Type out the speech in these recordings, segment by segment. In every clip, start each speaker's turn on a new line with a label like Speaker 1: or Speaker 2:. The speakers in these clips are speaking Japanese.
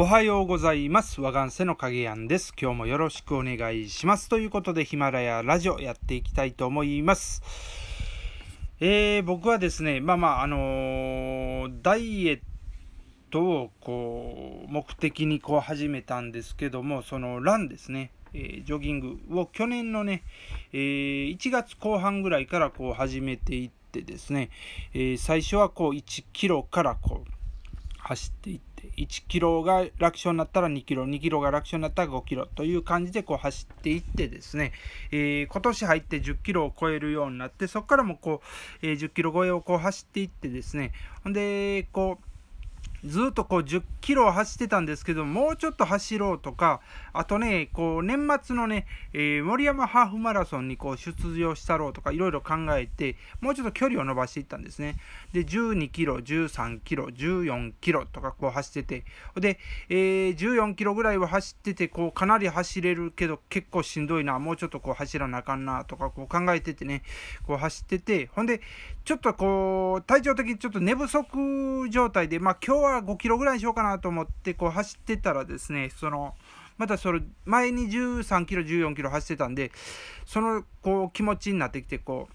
Speaker 1: おはようございます。和願瀬の影やんです。今日もよろしくお願いします。ということで、ヒマラヤラジオやっていきたいと思います。えー、僕はですね、まあまあ、あのー、ダイエットをこう、目的にこう始めたんですけども、そのランですね、えー、ジョギングを去年のね、えー、1月後半ぐらいからこう始めていってですね、え最初はこう1キロからこう、走っていって、、1キロが楽勝になったら2キロ、2キロが楽勝になったら5キロという感じでこう走っていってですね、えー、今年入って10キロを超えるようになって、そこからもこう、えー、10キロ超えをこう走っていってですね、ほんで、こう、ずっとこう10キロ走ってたんですけど、もうちょっと走ろうとか、あとね、こう年末のね、えー、森山ハーフマラソンにこう出場したろうとか、いろいろ考えて、もうちょっと距離を伸ばしていったんですね。で、12キロ、13キロ、14キロとかこう走ってて、で、えー、14キロぐらいは走ってて、こうかなり走れるけど、結構しんどいな、もうちょっとこう走らなあかんなとかこう考えててね、こう走ってて、ほんで、ちょっとこう、体調的にちょっと寝不足状態で、まあ今日はは5キロぐらいにしようかなと思ってこう走ってたらですねそのまたその前に13キロ14キロ走ってたんでそのこう気持ちになってきてこう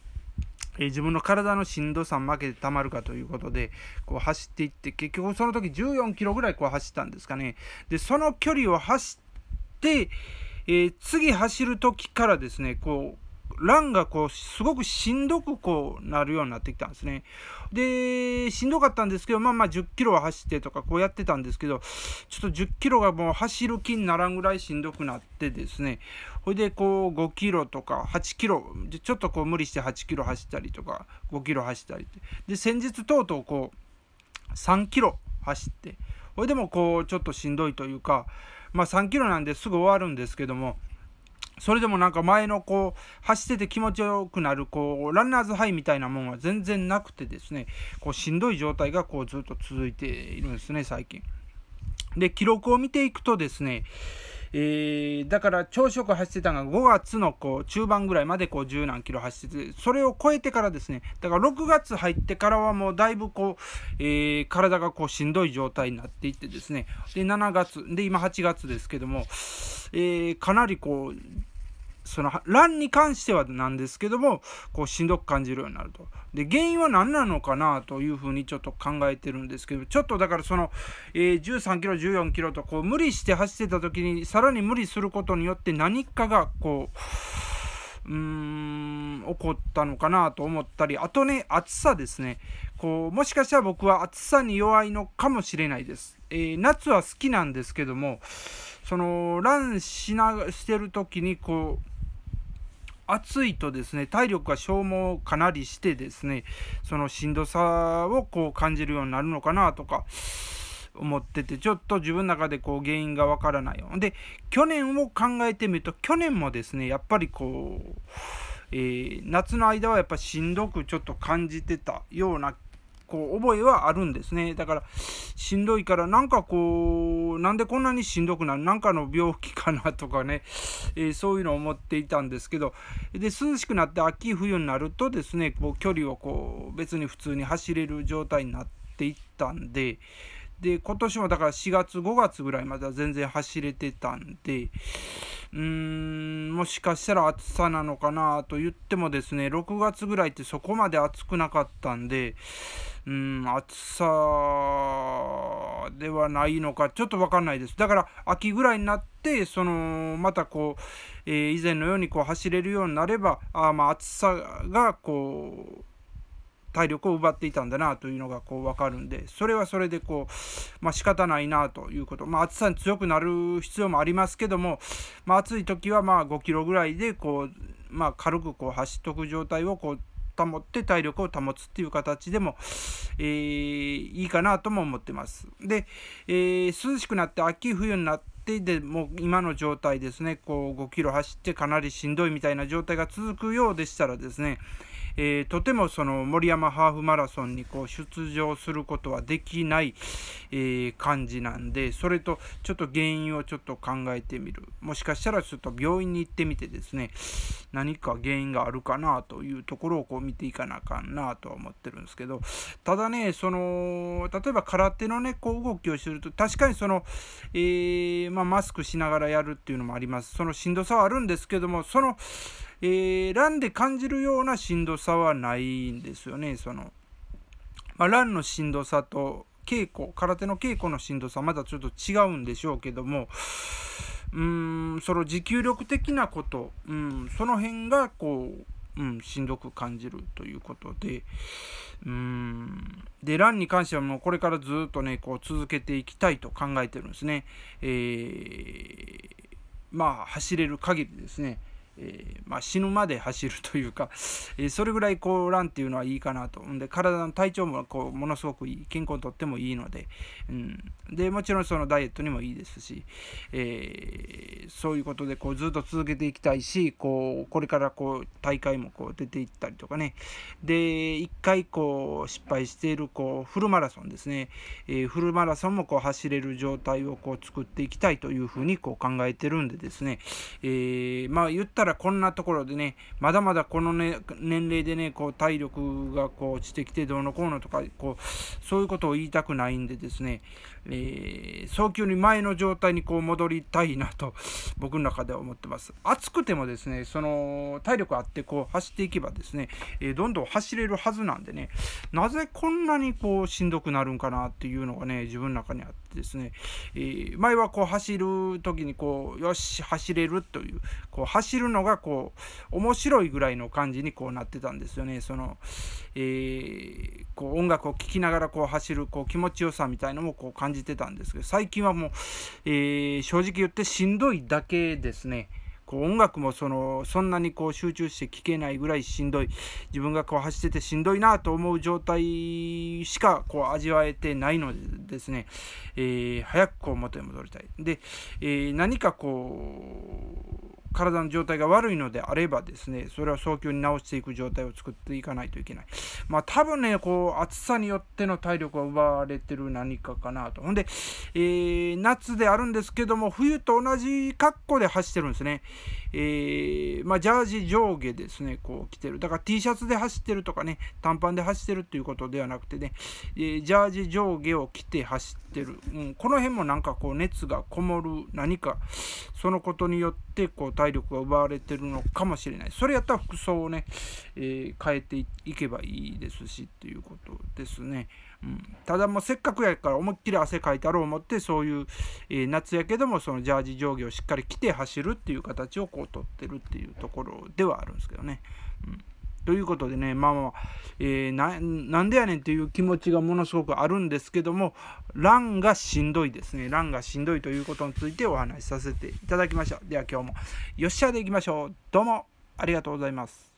Speaker 1: え自分の体のしんどさ負けてたまるかということでこう走っていって結局その時14キロぐらいこう走ったんですかねでその距離を走って、えー、次走る時からですねこう欄がこう、すごくしんどくこうなるようになってきたんですね。で、しんどかったんですけど、まあまあ10キロは走ってとかこうやってたんですけど、ちょっと10キロがもう走る気にならんぐらいしんどくなってですね、ほいでこう5キロとか8キロ、ちょっとこう無理して8キロ走ったりとか、5キロ走ったりで、先日とうとうこう、3キロ走って、ほいでもこう、ちょっとしんどいというか、まあ3キロなんですぐ終わるんですけども、それでもなんか前のこう走ってて気持ちよくなるこうランナーズハイみたいなもんは全然なくてですねこうしんどい状態がこうずっと続いているんですね最近。で記録を見ていくとですねえー、だから朝食走ってたのが5月のこう中盤ぐらいまでこう十何キロ走っててそれを超えてからですねだから6月入ってからはもうだいぶこう、えー、体がこうしんどい状態になっていってですねで7月で今8月ですけどもえー、かなりこうその乱に関してはなんですけどもこうしんどく感じるようになるとで原因は何なのかなというふうにちょっと考えてるんですけどちょっとだからその、えー、13キロ14キロとこう無理して走ってた時にさらに無理することによって何かがこううーん起こったのかなと思ったりあとね暑さですねこうもしかしたら僕は暑さに弱いのかもしれないです、えー、夏は好きなんですけどもそのランしなしてる時にこう暑いとですね体力が消耗かなりしてですねそのしんどさをこう感じるようになるのかなとか思っててちょっと自分の中でこう原因がわからないよで去年を考えてみると去年もですねやっぱりこう、えー、夏の間はやっぱしんどくちょっと感じてたようなこう覚えはあるんですねだからしんどいからなんかこうなんでこんなにしんどくなるなんかの病気かなとかね、えー、そういうのを思っていたんですけどで涼しくなって秋冬になるとですねこう距離をこう別に普通に走れる状態になっていったんでで、今年もだから4月、5月ぐらいまでは全然走れてたんで、うーん、もしかしたら暑さなのかなと言ってもですね、6月ぐらいってそこまで暑くなかったんで、うん、暑さではないのか、ちょっとわかんないです。だから、秋ぐらいになって、その、またこう、えー、以前のようにこう走れるようになれば、あまあ暑さがこう、体力を奪っていたんだなというのがこう分かるんでそれはそれでこう、まあ、仕方ないなということ、まあ、暑さに強くなる必要もありますけども、まあ、暑い時はまあ5キロぐらいでこう、まあ、軽くこう走っとく状態をこう保って体力を保つっていう形でも、えー、いいかなとも思ってます。で、えー、涼しくなって秋冬になってでもう今の状態ですねこう5キロ走ってかなりしんどいみたいな状態が続くようでしたらですねえー、とてもその森山ハーフマラソンにこう出場することはできない、えー、感じなんでそれとちょっと原因をちょっと考えてみるもしかしたらちょっと病院に行ってみてですね何か原因があるかなというところをこう見ていかなあかんなとは思ってるんですけどただねその例えば空手のねこう動きをすると確かにその、えー、まあ、マスクしながらやるっていうのもありますそのしんどさはあるんですけどもそのえー、ランで感じるようなしんどさはないんですよね。そのまあ、ランのしんどさと稽古空手の稽古のしんどさまだちょっと違うんでしょうけどもうんその持久力的なことうんその辺がこう、うん、しんどく感じるということでうんでランに関してはもうこれからずっとねこう続けていきたいと考えてるんですね。えー、まあ走れる限りですね。えー、まあ、死ぬまで走るというか、えー、それぐらいこうランっていうのはいいかなとんで体の体調もこうものすごくいい健康にとってもいいので,、うん、でもちろんそのダイエットにもいいですし、えー、そういうことでこうずっと続けていきたいしこうこれからこう大会もこう出ていったりとかねで1回こう失敗しているこうフルマラソンですね、えフルマラソンもこう走れる状態をこう作っていきたいというふうにこう考えてるんでですね、えまあ言ったからこんなところでね、まだまだこの、ね、年齢でね、こう体力がこう落ちてきてどうのこうのとか、こう、そういうことを言いたくないんでですね、えー、早急に前の状態にこう戻りたいなと、僕の中では思ってます。暑くてもですね、その体力あってこう走っていけばですね、えー、どんどん走れるはずなんでね、なぜこんなにこうしんどくなるんかなっていうのがね、自分の中にあってですね、えー、前はこう走る時にこう、よし、走れるという、こう走るのがこう面白いぐらいの感じにこうなってたんですよねその、えー、こう音楽を聴きながらこう走るこう気持ちよさみたいのもこう感じてたんですけど最近はもう、えー、正直言ってしんどいだけですね。こう音楽もそのそんなにこう集中して聴けないぐらいしんどい自分がこう走っててしんどいなと思う状態しかこう味わえてないのでですね、えー、早くこう元へ戻りたい。で、えー、何かこう体の状態が悪いのであればですね、それは早急に治していく状態を作っていかないといけない。まあ多分ね、こう暑さによっての体力が奪われてる何かかなと。ほんで、えー、夏であるんですけども、冬と同じ格好で走ってるんですね。えー、まあジャージ上下ですね、こう着てる。だから T シャツで走ってるとかね、短パンで走ってるっていうことではなくてね、えー、ジャージ上下を着て走ってる。うん、この辺もなんかこう熱がこもる何か、そのことによってってこう体力が奪われてるのかもしれないそれやったら服装をね、えー、変えていけばいいですしっていうことですね、うん、ただもうせっかくやから思いっきり汗かいたろう思ってそういう、えー、夏やけどもそのジャージ上下をしっかり着て走るっていう形をこう取ってるっていうところではあるんですけどね、うんということでね、まあ、まあ、えー、なんでやねんっていう気持ちがものすごくあるんですけども、乱がしんどいですね。乱がしんどいということについてお話しさせていただきました。では今日もよっしゃでいきましょう。どうもありがとうございます。